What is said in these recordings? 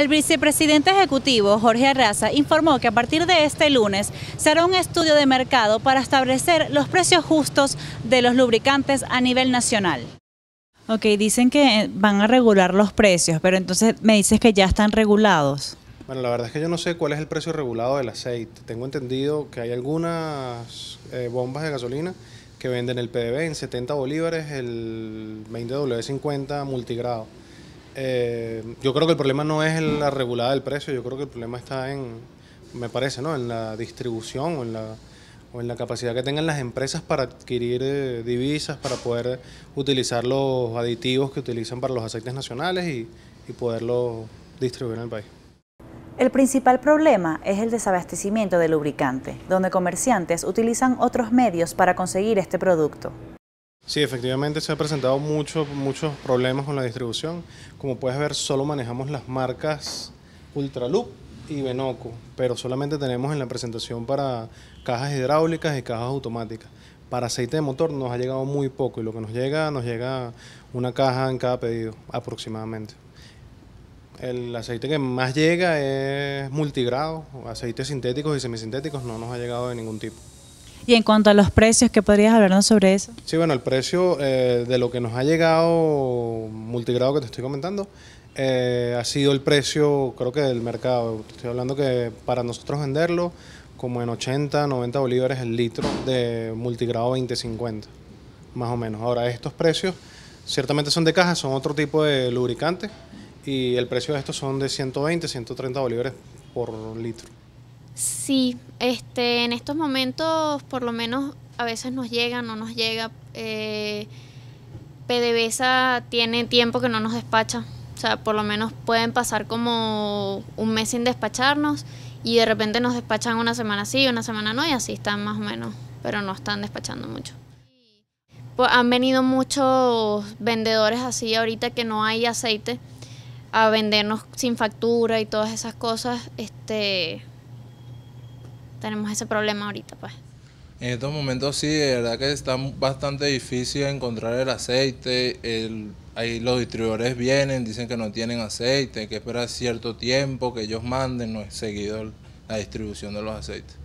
El vicepresidente ejecutivo, Jorge Arraza, informó que a partir de este lunes se hará un estudio de mercado para establecer los precios justos de los lubricantes a nivel nacional. Ok, dicen que van a regular los precios, pero entonces me dices que ya están regulados. Bueno, la verdad es que yo no sé cuál es el precio regulado del aceite. Tengo entendido que hay algunas eh, bombas de gasolina que venden el PDB en 70 bolívares el 20W50 multigrado. Eh, yo creo que el problema no es en la regulada del precio, yo creo que el problema está en, me parece, ¿no? En la distribución o en la, capacidad que tengan las empresas para adquirir eh, divisas, para poder utilizar los aditivos que utilizan para los aceites nacionales y, y poderlos distribuir en el país. El principal problema es el desabastecimiento de lubricante, donde comerciantes utilizan otros medios para conseguir este producto. Sí, efectivamente se han presentado muchos problemas con la distribución. Como puedes ver, solo manejamos las marcas Ultraloop y Benoco, pero solamente tenemos en la presentación para cajas hidráulicas y cajas automáticas. Para aceite de motor nos ha llegado muy poco y lo que nos llega, nos llega una caja en cada pedido aproximadamente. El aceite que más llega es multigrado, aceites sintéticos y semisintéticos no nos ha llegado de ningún tipo. Y en cuanto a los precios, ¿qué podrías hablarnos sobre eso? Sí, bueno, el precio eh, de lo que nos ha llegado multigrado que te estoy comentando eh, ha sido el precio, creo que del mercado. Estoy hablando que para nosotros venderlo como en 80, 90 bolívares el litro de multigrado 20-50, más o menos. Ahora, estos precios ciertamente son de caja, son otro tipo de lubricante y el precio de estos son de 120, 130 bolívares por litro. Sí, este, en estos momentos por lo menos a veces nos llega, no nos llega. Eh, PDVSA tiene tiempo que no nos despacha. O sea, por lo menos pueden pasar como un mes sin despacharnos y de repente nos despachan una semana sí, una semana no y así están más o menos, pero no están despachando mucho. Pues han venido muchos vendedores así ahorita que no hay aceite a vendernos sin factura y todas esas cosas. Este, tenemos ese problema ahorita, pues. En estos momentos sí, de verdad que está bastante difícil encontrar el aceite. ahí los distribuidores vienen, dicen que no tienen aceite, que esperar cierto tiempo que ellos manden, no es seguido la distribución de los aceites.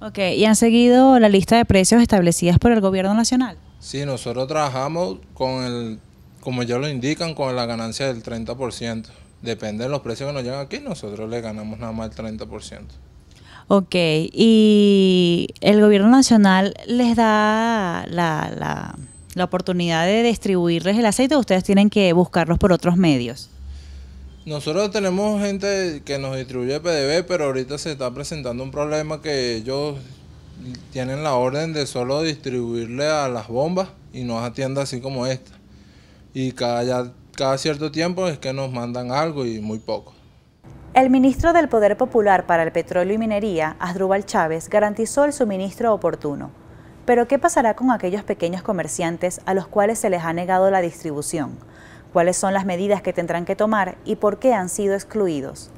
Ok, ¿y han seguido la lista de precios establecidas por el gobierno nacional? Sí, nosotros trabajamos con el, como ya lo indican, con la ganancia del 30%. Depende de los precios que nos llegan aquí, nosotros le ganamos nada más el 30%. Ok, y el gobierno nacional les da la, oportunidad de distribuirles el aceite o ustedes tienen que buscarlos por otros medios. Nosotros tenemos gente que nos distribuye PDB, pero ahorita se está presentando un problema que ellos tienen la orden de solo distribuirle a las bombas y no nos tiendas así como esta. Y cada, cada cierto tiempo es que nos mandan algo y muy poco. El ministro del Poder Popular para el Petróleo y Minería, Asdrúbal Chávez, garantizó el suministro oportuno. Pero ¿qué pasará con aquellos pequeños comerciantes a los cuales se les ha negado la distribución? ¿Cuáles son las medidas que tendrán que tomar y por qué han sido excluidos?